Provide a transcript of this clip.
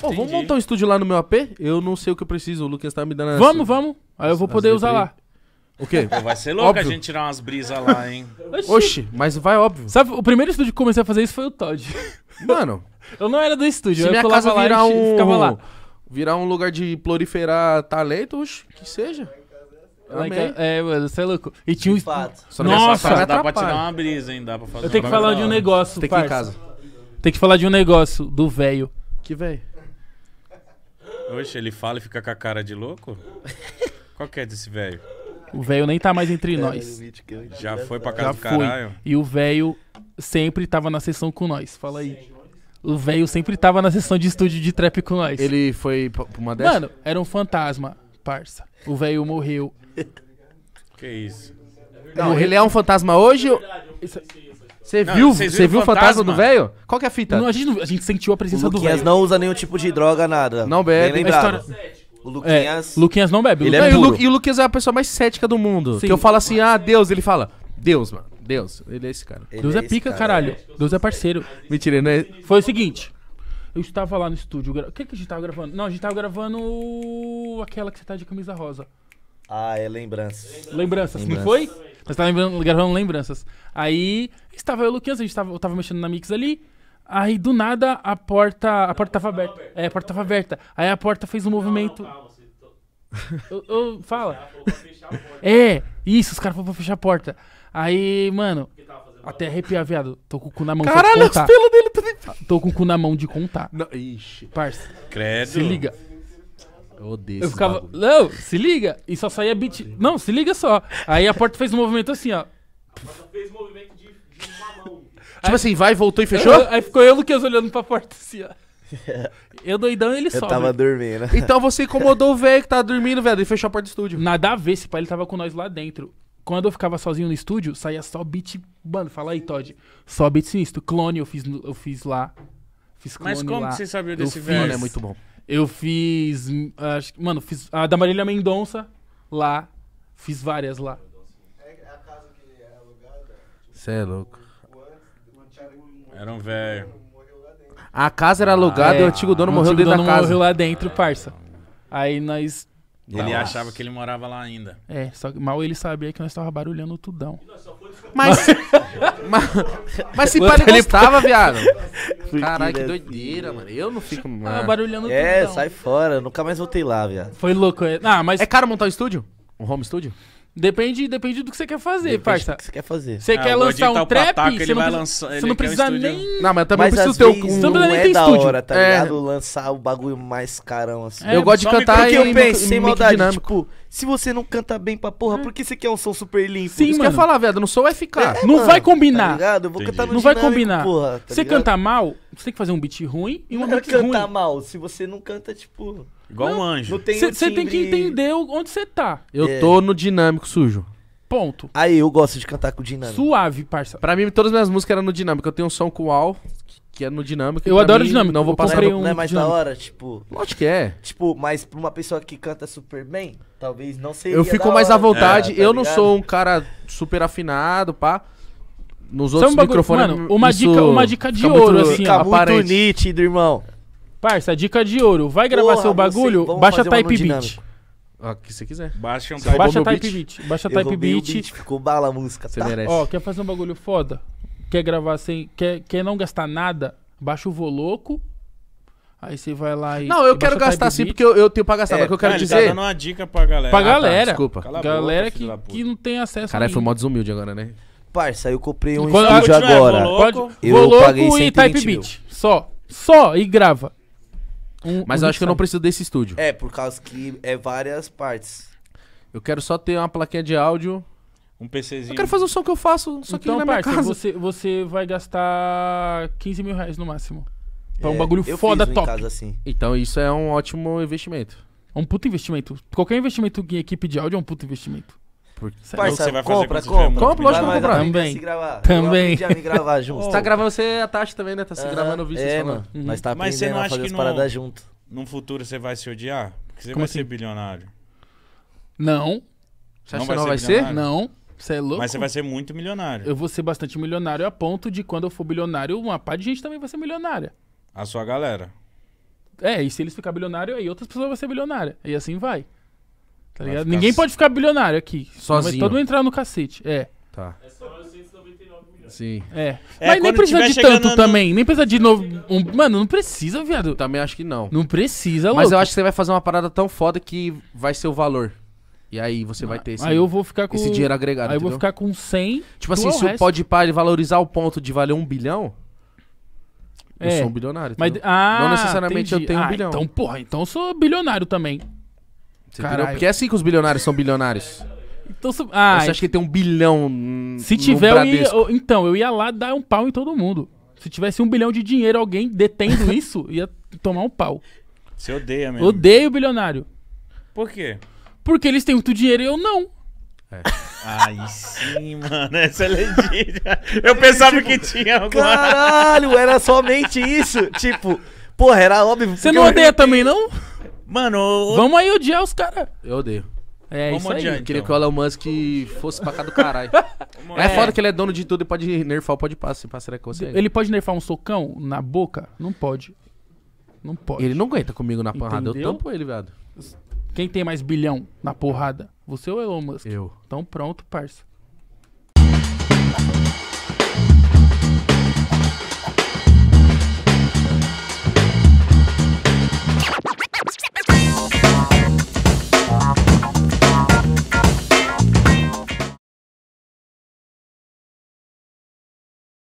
Pô, vamos montar um estúdio lá no meu AP? Eu não sei o que eu preciso, o Lucas tá me dando Vamos, vamos. Aí eu vou poder usar lá. O quê? Pô, vai ser louco Óbvio. a gente tirar umas brisas lá, hein? Oxi, mas vai óbvio. Sabe, o primeiro estúdio que comecei a fazer isso foi o Todd. Mano, Eu não era do estúdio, se eu minha casa virar ficava um... lá. Virar um lugar de proliferar talento, oxe, que seja. É, mano, você é louco. E tinha um... Só Nossa, dá pra tirar uma brisa, hein? Dá pra fazer Eu um tenho que falar de um negócio, Tem que ir em casa. Tem que falar de um negócio do velho. Que velho. Oxe, ele fala e fica com a cara de louco? Qual que é desse velho? O velho nem tá mais entre é, nós. É Já foi pra casa Já do foi. caralho. E o velho sempre tava na sessão com nós. Fala aí. O velho sempre tava na sessão de estúdio de trap com nós. Ele foi pra uma dessas? Mano, era um fantasma, parça. O velho morreu. Que isso? Não, ele é um fantasma hoje? ou- Isso- você viu? Você viu o fantasma, do velho? Qual que é a fita? Não, a, gente, não- a gente sentiu a presença O do Luquinhas não usa nenhum tipo de droga, nada. Não bebe. Bem lembrado. O É, Luquinhas... Luquinhas não bebe. Ele é e, o puro. e o Luquinhas é a pessoa mais cética do mundo. Sim. Que eu falo assim, ah, Deus. Ele fala, Deus, mano. Deus. Ele é esse cara. ele Deus é, é pica, cara. caralho. Deus é parceiro. Mentira, né? não é- Foi o seguinte. Eu estava lá no estúdio. gra- O que, que a gente tava gravando? Não, a gente tava gravando aquela que você tá de camisa rosa. Ah, é lembrança. Lembranças, não Lembranças. foi? Nós estávamos gravando lembranças. Aí estava eu e o Luquinhas, a gente tava, eu tava mexendo na mix ali. Aí do nada a porta. A porta tava aberta. É, a porta tava aberta. Aí a porta fez um movimento. Eu, eu, fala. É, isso, os caras foram pra fechar a porta. Aí, mano, até arrepiar, viado. Tô com o cu na mão Caralho, de contar. os pelos dele Tô com o cu na mão de contar. Não, ixi. Parça. Credo. Se liga. Eu odeio Eu ficava, não, se liga. E só saía beat. Não, se liga só. Aí a porta fez um movimento assim, ó. fez movimento de, de uma mão. Tipo assim, vai, voltou e fechou? Eu- aí ficou eu e o Luquinhas olhando pra porta assim, ó. Eu doidão ele Eu tava dormindo. Então você incomodou o velho que tava tá dormindo, velho, e fechou a porta do estúdio. Nada a ver, esse pai ele tava com nós lá dentro. Quando eu ficava sozinho no estúdio, saía só beat. Mano, fala aí, Todd. Só beat sinistro. Clone eu fiz, eu fiz lá. Fiz clone Mas como lá. que você sabia desse velho? Mano, é muito bom. Eu fiz. Acho, mano, fiz a da Marília Mendonça lá. Fiz várias lá. É, é a casa que era é alugada? Você é louco. Era um velho. A casa era ah, alugada ah, é. e o é. antigo dono o morreu dentro dono da casa. morreu lá dentro, parça. Aí nós ele Nossa. achava que ele morava lá ainda. É, só que mal ele sabia que nós estávamos barulhando o tudão. Mas. mas, mas se pai ele estava viado. Caralho, que é doideira, mano. Eu não fico. mais Ah, barulhando o é, tudão. É, sai fora. Nunca mais voltei lá, viado. Foi louco. É. Ah, mas. É caro montar um estúdio? Um home estúdio? Depende, depende do que você quer fazer, Depende parça. que você quer fazer. Você ah, quer lançar tá um trap, você não precisa, lançar- você não um nem... Não, mas eu também Mas preciso ter o. vezes não é da hora, tá É. ligado? Lançar o bagulho mais carão assim. É, eu gosto de cantar porque eu em penso, sem maldade, dinâmico. tipo, se você não canta bem pra porra, é. por que você quer um som super limpo? Sim, eu ia falar, velho? eu não sou o FK. É, é, Não mano, vai Tá combinar. ligado? Eu vou cantar no Não vai combinar. porra, tá você cantar mal, você tem que fazer um beat ruim e uma Não ruim. música ruim. cantar mal, se você não canta, tipo... Igual não, um anjo. Você tem, que entender onde você tá. Eu é. tô no dinâmico sujo. Ponto. Aí eu gosto de cantar com dinâmico. Suave, parça. Pra mim, todas as minhas músicas eram no dinâmico. Eu tenho um som com al que é no dinâmico. Eu adoro mim, dinâmico. Não vou passar um. Não é mais dinâmico. da hora, tipo. Lógico que é. Tipo, mas pra uma pessoa que canta super bem, talvez não seja. Eu fico mais à vontade. É, tá eu não sou um cara super afinado, pá nos outros um microfones. Mano, uma dica, uma dica de ouro, muito, assim, fica ó, muito aparente. nítido, irmão. Parça, dica de ouro. Vai gravar Porra, seu bagulho? Sei, baixa Type Beat. o que você quiser. Baixa um Type, baixa type beat. beat. Baixa Eu Type Beat. beat. Ficou bala a música, tá? Você tá? merece. Ó, quer fazer um bagulho foda? Quer gravar sem... Quer, quer não gastar nada? Baixa o Voloco Aí você vai lá e. Não, eu quero gastar sim, porque eu, eu, tenho pra gastar. É, mas o que eu quero tá dizer. Tá dando uma dica pra galera. Pra galera. Ah, tá, desculpa. galera que, que não tem acesso. Caralho, foi mó desumilde agora, né? Parça, eu comprei um Quando estúdio agora. É, louco, e Type Beat. Só. Só e grava. Um, Mas um eu acho que eu não preciso desse estúdio. É, por causa que é várias partes. Eu quero só ter uma plaquinha de áudio. Um PCzinho. Eu quero fazer o som que eu faço, só que então, na minha casa. Você, você vai gastar 15 mil reais no máximo. Pra é, então, um bagulho foda um top. Assim. Então isso é um ótimo investimento. É um puto investimento. Qualquer investimento em equipe de áudio é um puto investimento. Porque, Parça, você vai fazer compra, compra. Compra, lógico que comprar. Também. Também. gravar junto. Você tá gravando você a Tati também, né? Tá se gravando o vídeo. É, mano. Uhum. Nós tá aprendendo Mas você não a fazer as paradas no, junto. Num futuro você vai se odiar? Porque você Como vai assim? ser bilionário. Não. Você acha não que não vai ser? Não. Você é louco. Mas você vai ser muito milionário. Eu vou ser bastante milionário a ponto de quando eu for bilionário, uma parte de gente também vai ser milionária. A sua galera. É, e se eles ficar bilionário, aí outras pessoas vão ser bilionária. E assim vai. Tá ligado? Ficar... Ninguém pode ficar bilionário aqui. Sozinho. Todo mundo entrar no cacete. É. Tá. É só 999 milhões. Sim. É. é Mas nem precisa de tanto no... também. Nem precisa de novo. Um... Mano, não precisa, viado. Também acho que não. Não precisa, louco. Mas eu acho que você vai fazer uma parada tão foda que vai ser o valor. E aí você vai ter ah, esse, aí eu vou ficar com, esse dinheiro agregado. Aí eu vou ficar com 100. Tipo assim, se o pode par valorizar o ponto de valer um bilhão. É. Eu sou um bilionário. Mas, ah, não necessariamente entendi. eu tenho ah, um bilhão. Então, porra, então eu sou bilionário também. Cara, Porque é assim que os bilionários são bilionários. Então, se... ah, você acha que tem um bilhão Se tiver, eu ia... então, eu ia lá dar um pau em todo mundo. Se tivesse um bilhão de dinheiro, alguém detendo isso, ia tomar um pau. Você odeia mesmo. Odeio bilionário. Por quê? Porque eles têm muito dinheiro e eu não. É. Aí sim, mano, essa é legítima. Eu pensava tipo, que tinha alguma... Caralho, era somente isso. tipo, porra, era óbvio. Você não odeia eu... também, não? Mano, eu... vamos aí odiar os caras. Eu odeio. É Vamos isso aí. Adiante, queria então. que o Elon Musk fosse pra cá do caralho. é. é foda que ele é dono de tudo e pode nerfar o pode passar, parceiro que você. Ele pode nerfar um socão na boca? Não pode. Não pode. Ele não aguenta comigo na porrada. Entendeu? Eu tampo ele, viado. Quem tem mais bilhão na porrada? Você ou Elon Musk? Eu. Então pronto, parça.